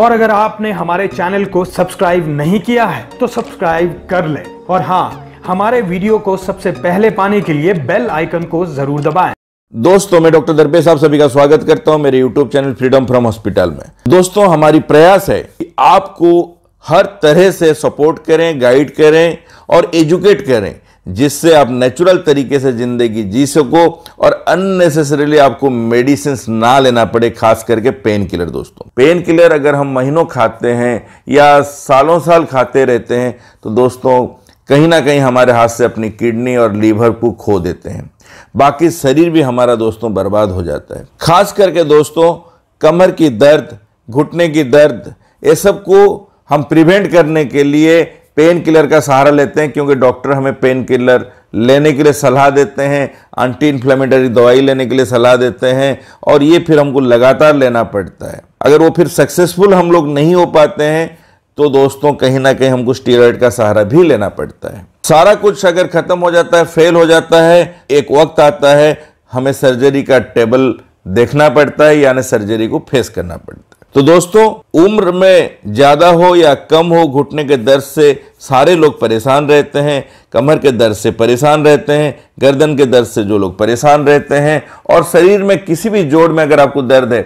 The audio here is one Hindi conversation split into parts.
और अगर आपने हमारे चैनल को सब्सक्राइब नहीं किया है तो सब्सक्राइब कर ले और हाँ हमारे वीडियो को सबसे पहले पाने के लिए बेल आइकन को जरूर दबाएं दोस्तों मैं डॉक्टर दरपे साहब सभी का स्वागत करता हूं मेरे YouTube channel freedom from hospital में दोस्तों हमारी प्रयास है कि आपको हर तरह से सपोर्ट करें गाइड करें और एजुकेट करें जिससे आप नेचुरल तरीके से ज़िंदगी जी सको और अननेसेसरीली आपको मेडिसिन ना लेना पड़े खास करके पेन किलर दोस्तों पेन किलर अगर हम महीनों खाते हैं या सालों साल खाते रहते हैं तो दोस्तों कहीं ना कहीं हमारे हाथ से अपनी किडनी और लीवर को खो देते हैं बाकी शरीर भी हमारा दोस्तों बर्बाद हो जाता है खास करके दोस्तों कमर की दर्द घुटने की दर्द ये सब को हम प्रिवेंट करने के लिए पेन किलर का सहारा लेते हैं क्योंकि डॉक्टर हमें पेन किलर लेने के लिए सलाह देते हैं एंटी इन्फ्लेमेटरी दवाई लेने के लिए सलाह देते हैं और ये फिर हमको लगातार लेना पड़ता है अगर वो फिर सक्सेसफुल हम लोग नहीं हो पाते हैं तो दोस्तों कहीं ना कहीं हमको स्टीरॉयड का सहारा भी लेना पड़ता है सारा कुछ अगर ख़त्म हो जाता है फेल हो जाता है एक वक्त आता है हमें सर्जरी का टेबल देखना पड़ता है यानी सर्जरी को फेस करना पड़ता है तो दोस्तों उम्र में ज़्यादा हो या कम हो घुटने के दर्द से सारे लोग परेशान रहते हैं कमर के दर्द से परेशान रहते हैं गर्दन के दर्द से जो लोग परेशान रहते हैं और शरीर में किसी भी जोड़ में अगर आपको दर्द है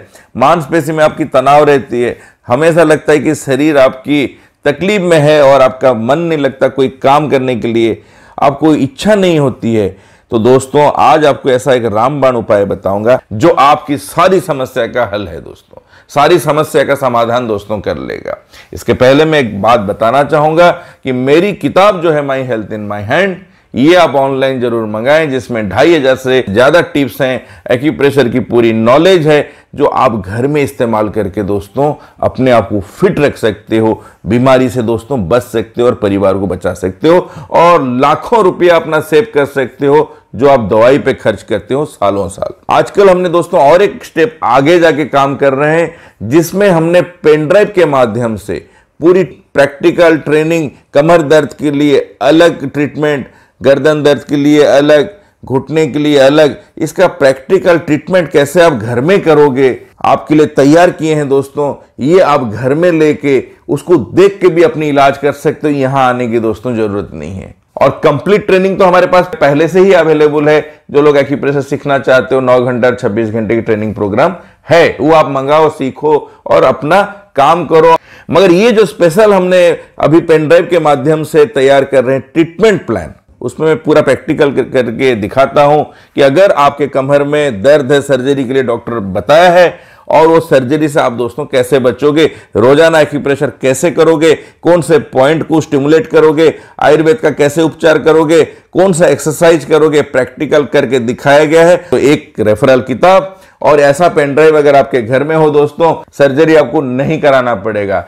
मांसपेशी में आपकी तनाव रहती है हमेशा लगता है कि शरीर आपकी तकलीफ में है और आपका मन नहीं लगता कोई काम करने के लिए आपको इच्छा नहीं होती है तो दोस्तों आज आपको ऐसा एक रामबाण उपाय बताऊंगा जो आपकी सारी समस्या का हल है दोस्तों सारी समस्या का समाधान दोस्तों कर लेगा इसके पहले मैं एक बात बताना चाहूंगा कि मेरी किताब जो है my health in my hand ये आप ऑनलाइन जरूर मंगाएं जिसमें ढाई हजार से ज्यादा टिप्स हैं एक्यूप्रेशर की पूरी नॉलेज है जो आप घर में इस्तेमाल करके दोस्तों अपने आप को फिट रख सकते हो बीमारी से दोस्तों बच सकते हो और परिवार को बचा सकते हो और लाखों रुपया अपना सेव कर सकते हो जो आप दवाई पे खर्च करते हो सालों साल आजकल हमने दोस्तों और एक स्टेप आगे जाके काम कर रहे हैं जिसमें हमने पेनड्राइव के माध्यम से पूरी प्रैक्टिकल ट्रेनिंग कमर दर्द के लिए अलग ट्रीटमेंट गर्दन दर्द के लिए अलग घुटने के लिए अलग इसका प्रैक्टिकल ट्रीटमेंट कैसे आप घर में करोगे आपके लिए तैयार किए हैं दोस्तों ये आप घर में लेके उसको देख के भी अपनी इलाज कर सकते हो यहाँ आने की दोस्तों जरूरत नहीं है और कंप्लीट ट्रेनिंग तो हमारे पास पहले से ही अवेलेबल है जो लोग एक्यूप्रेशर सीखना चाहते हो नौ घंटा छब्बीस घंटे की ट्रेनिंग प्रोग्राम है वो आप मंगाओ सीखो और अपना काम करो मगर ये जो स्पेशल हमने अभी पेनड्राइव के माध्यम से तैयार कर रहे हैं ट्रीटमेंट प्लान उसमें मैं पूरा प्रैक्टिकल करके दिखाता हूं कि अगर आपके कमर में दर्द है सर्जरी के लिए डॉक्टर बताया है और वो सर्जरी से आप दोस्तों कैसे बचोगे रोजाना एक्यूप्रेशर कैसे करोगे कौन से पॉइंट को स्टिमुलेट करोगे आयुर्वेद का कैसे उपचार करोगे कौन सा एक्सरसाइज करोगे प्रैक्टिकल करके दिखाया गया है तो एक रेफरल किताब और ऐसा पेनड्राइव अगर आपके घर में हो दोस्तों सर्जरी आपको नहीं कराना पड़ेगा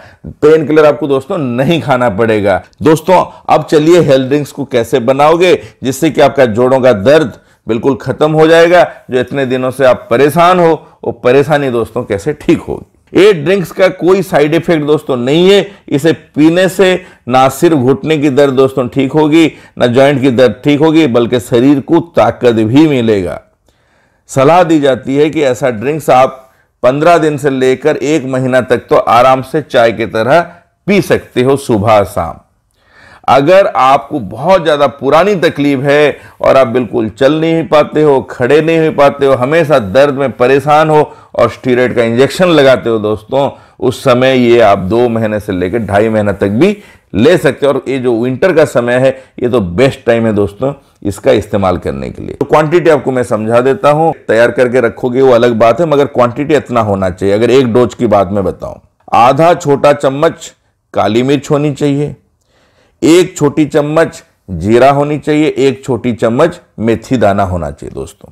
पेन किलर आपको दोस्तों नहीं खाना पड़ेगा दोस्तों अब चलिए हेल्थ ड्रिंक्स को कैसे बनाओगे जिससे कि आपका जोड़ों का दर्द बिल्कुल खत्म हो जाएगा जो इतने दिनों से आप परेशान हो वो परेशानी दोस्तों कैसे ठीक होगी ये ड्रिंक्स का कोई साइड इफेक्ट दोस्तों नहीं है इसे पीने से ना सिर घुटने की दर्द दोस्तों ठीक होगी ना जॉइंट की दर्द ठीक होगी बल्कि शरीर को ताकत भी मिलेगा सलाह दी जाती है कि ऐसा ड्रिंक्स आप पंद्रह दिन से लेकर एक महीना तक तो आराम से चाय की तरह पी सकते हो सुबह शाम अगर आपको बहुत ज़्यादा पुरानी तकलीफ है और आप बिल्कुल चल नहीं पाते हो खड़े नहीं हो पाते हो हमेशा दर्द में परेशान हो और स्टीरोड का इंजेक्शन लगाते हो दोस्तों उस समय ये आप दो महीने से लेकर ढाई महीना तक भी ले सकते हैं और ये जो विंटर का समय है ये तो बेस्ट टाइम है दोस्तों इसका इस्तेमाल करने के लिए तो क्वांटिटी आपको मैं समझा देता हूं तैयार करके रखोगे वो अलग बात है मगर क्वांटिटी इतना होना चाहिए अगर एक डोज की बात मैं बताऊं आधा छोटा चम्मच काली मिर्च होनी चाहिए एक छोटी चम्मच जीरा होनी चाहिए एक छोटी चम्मच मेथी दाना होना चाहिए दोस्तों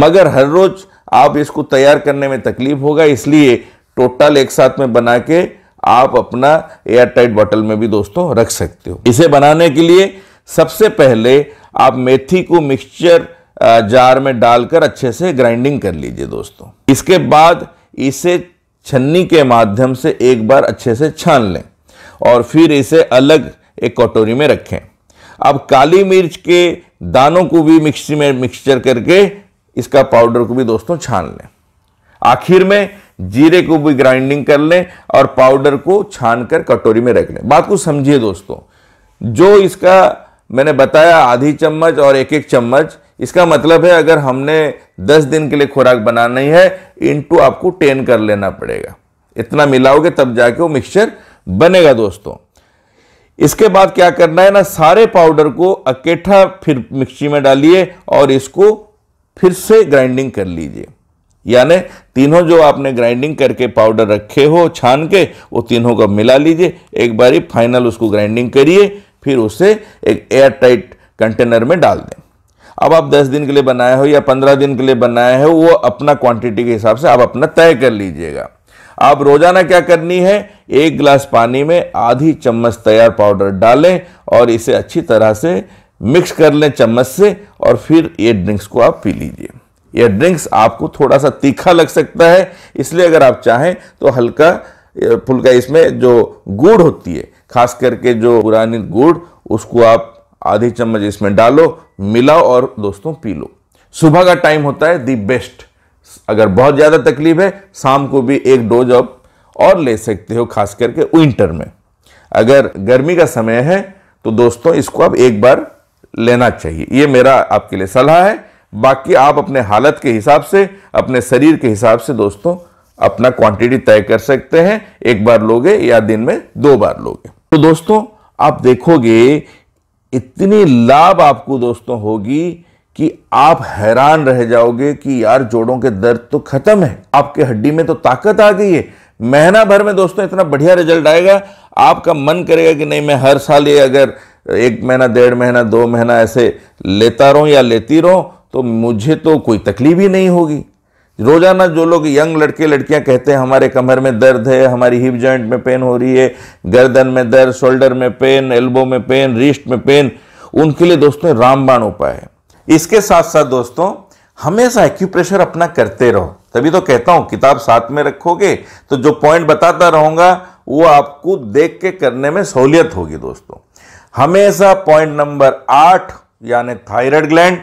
मगर हर रोज आप इसको तैयार करने में तकलीफ होगा इसलिए टोटल एक साथ में बना के आप अपना एयर टाइट बॉटल में भी दोस्तों रख सकते हो इसे बनाने के लिए सबसे पहले आप मेथी को मिक्सचर जार में डालकर अच्छे से ग्राइंडिंग कर लीजिए दोस्तों इसके बाद इसे छन्नी के माध्यम से एक बार अच्छे से छान लें और फिर इसे अलग एक कटोरी में रखें अब काली मिर्च के दानों को भी मिक्सी में मिक्सचर करके इसका पाउडर को भी दोस्तों छान लें आखिर में जीरे को भी ग्राइंडिंग कर लें और पाउडर को छान कर कटोरी में रख लें बात को समझिए दोस्तों जो इसका मैंने बताया आधी चम्मच और एक एक चम्मच इसका मतलब है अगर हमने 10 दिन के लिए खुराक बनानी है इनटू आपको 10 कर लेना पड़ेगा इतना मिलाओगे तब जाके वो मिक्सचर बनेगा दोस्तों इसके बाद क्या करना है ना सारे पाउडर को अकेठा फिर मिक्सी में डालिए और इसको फिर से ग्राइंडिंग कर लीजिए यानी तीनों जो आपने ग्राइंडिंग करके पाउडर रखे हो छान के वो तीनों का मिला लीजिए एक बारी फाइनल उसको ग्राइंडिंग करिए फिर उसे एक एयर टाइट कंटेनर में डाल दें अब आप 10 दिन के लिए बनाया हो या 15 दिन के लिए बनाया हो वो अपना क्वांटिटी के हिसाब से आप अपना तय कर लीजिएगा आप रोजाना क्या करनी है एक गिलास पानी में आधी चम्मच तैयार पाउडर डालें और इसे अच्छी तरह से मिक्स कर लें चम्मच से और फिर ये ड्रिंक्स को आप पी लीजिए यह ड्रिंक्स आपको थोड़ा सा तीखा लग सकता है इसलिए अगर आप चाहें तो हल्का फुल्का इसमें जो गुड़ होती है खास करके जो पुरानी गुड़ उसको आप आधी चम्मच इसमें डालो मिलाओ और दोस्तों पी लो सुबह का टाइम होता है दी बेस्ट अगर बहुत ज़्यादा तकलीफ है शाम को भी एक डोज आप और ले सकते हो खास करके विंटर में अगर गर्मी का समय है तो दोस्तों इसको आप एक बार लेना चाहिए ये मेरा आपके लिए सलाह है बाकी आप अपने हालत के हिसाब से अपने शरीर के हिसाब से दोस्तों अपना क्वांटिटी तय कर सकते हैं एक बार लोगे या दिन में दो बार लोगे तो दोस्तों आप देखोगे इतनी लाभ आपको दोस्तों होगी कि आप हैरान रह जाओगे कि यार जोड़ों के दर्द तो खत्म है आपके हड्डी में तो ताकत आ गई है महीना भर में दोस्तों इतना बढ़िया रिजल्ट आएगा आपका मन करेगा कि नहीं मैं हर साल ये अगर एक महीना डेढ़ महीना दो महीना ऐसे लेता रहूं या लेती रहूं तो मुझे तो कोई तकलीफ ही नहीं होगी रोज़ाना जो लोग यंग लड़के लड़कियां कहते हैं हमारे कमर में दर्द है हमारी हिप जॉइंट में पेन हो रही है गर्दन में दर्द शोल्डर में पेन एल्बो में पेन रिस्ट में पेन उनके लिए दोस्तों रामबाण उपाय है इसके साथ साथ दोस्तों हमेशा एक्यूप्रेशर अपना करते रहो तभी तो कहता हूँ किताब साथ में रखोगे तो जो पॉइंट बताता रहूँगा वो आपको देख के करने में सहूलियत होगी दोस्तों हमेशा पॉइंट नंबर आठ यानी थायराइड ग्लैंड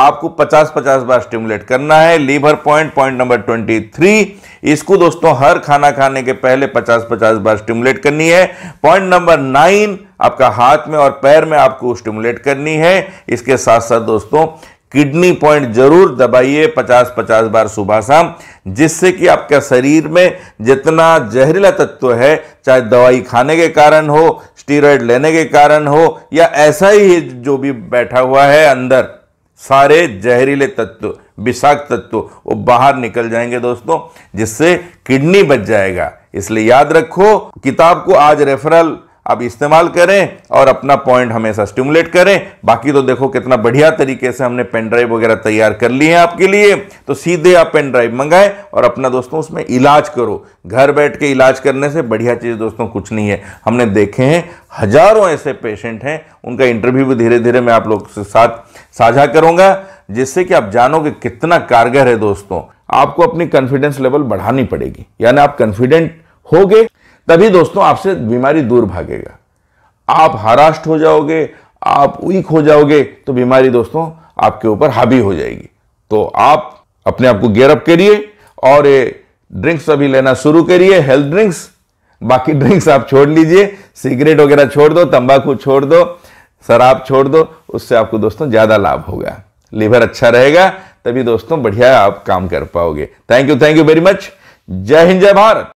आपको 50-50 बार स्टिमुलेट करना है लीवर पॉइंट पॉइंट नंबर 23 इसको दोस्तों हर खाना खाने के पहले 50-50 बार स्टिमुलेट करनी है पॉइंट नंबर नाइन आपका हाथ में और पैर में आपको स्टिमुलेट करनी है इसके साथ साथ दोस्तों किडनी पॉइंट जरूर दबाइए 50-50 बार सुबह शाम जिससे कि आपका शरीर में जितना जहरीला तत्व है चाहे दवाई खाने के कारण हो स्टीरॉयड लेने के कारण हो या ऐसा ही जो भी बैठा हुआ है अंदर सारे जहरीले तत्व विषाक्त तत्व वो बाहर निकल जाएंगे दोस्तों जिससे किडनी बच जाएगा इसलिए याद रखो किताब को आज रेफरल आप इस्तेमाल करें और अपना पॉइंट हमेशा स्टिमुलेट करें बाकी तो देखो कितना बढ़िया तरीके से हमने पेन ड्राइव वगैरह तैयार कर लिए हैं आपके लिए तो सीधे आप पेन ड्राइव मंगाएं और अपना दोस्तों उसमें इलाज करो घर बैठ के इलाज करने से बढ़िया चीज़ दोस्तों कुछ नहीं है हमने देखे हैं हजारों ऐसे पेशेंट हैं उनका इंटरव्यू भी धीरे धीरे मैं आप लोग के साथ साझा करूंगा जिससे कि आप जानोगे कितना कारगर है दोस्तों आपको अपनी कॉन्फिडेंस लेवल बढ़ानी पड़ेगी यानी आप कॉन्फिडेंट होगे तभी दोस्तों आपसे बीमारी दूर भागेगा आप हराष्ट हो जाओगे आप वीक हो जाओगे तो बीमारी दोस्तों आपके ऊपर हावी हो जाएगी तो आप अपने आप को गेयरअप करिए और ये ड्रिंक्स अभी लेना शुरू करिए हेल्थ ड्रिंक्स बाकी ड्रिंक्स आप छोड़ लीजिए सिगरेट वगैरह छोड़ दो तंबाकू छोड़ दो शराब छोड़ दो उससे आपको दोस्तों ज़्यादा लाभ होगा लीवर अच्छा रहेगा तभी दोस्तों बढ़िया आप काम कर पाओगे thank you thank you very much जय हिंद जय भारत